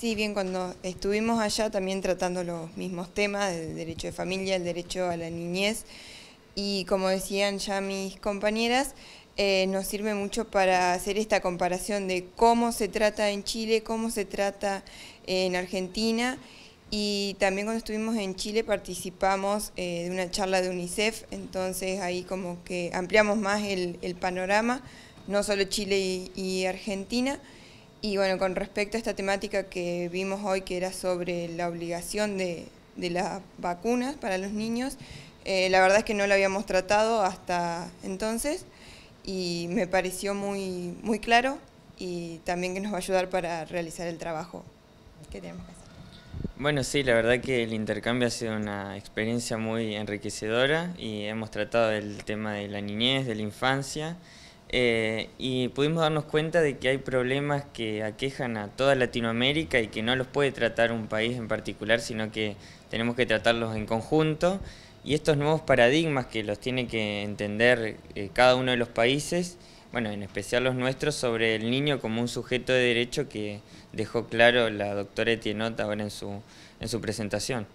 Sí, bien, cuando estuvimos allá también tratando los mismos temas, el derecho de familia, el derecho a la niñez, y como decían ya mis compañeras, eh, nos sirve mucho para hacer esta comparación de cómo se trata en Chile, cómo se trata en Argentina. Y también cuando estuvimos en Chile participamos eh, de una charla de UNICEF, entonces ahí como que ampliamos más el, panorama, no solo Chile y Argentina. Y bueno, con respecto a esta temática que vimos hoy, que era sobre la obligación de, de las vacunas para los niños, eh, la verdad es que no lo habíamos tratado hasta entonces y me pareció muy, muy claro y también que nos va a ayudar para realizar el trabajo que tenemos que hacer. Bueno, sí, la verdad que el intercambio ha sido una experiencia muy enriquecedora y hemos tratado el tema de la niñez, de la infancia eh, y pudimos darnos cuenta de que hay problemas que aquejan a toda Latinoamérica y que no los puede tratar un país en particular, sino que tenemos que tratarlos en conjunto. Y estos nuevos paradigmas que los tiene que entender eh, cada uno de los países, bueno, en especial los nuestros, sobre el niño como un sujeto de derecho que dejó claro la doctora Etienota ahora en su, en su presentación.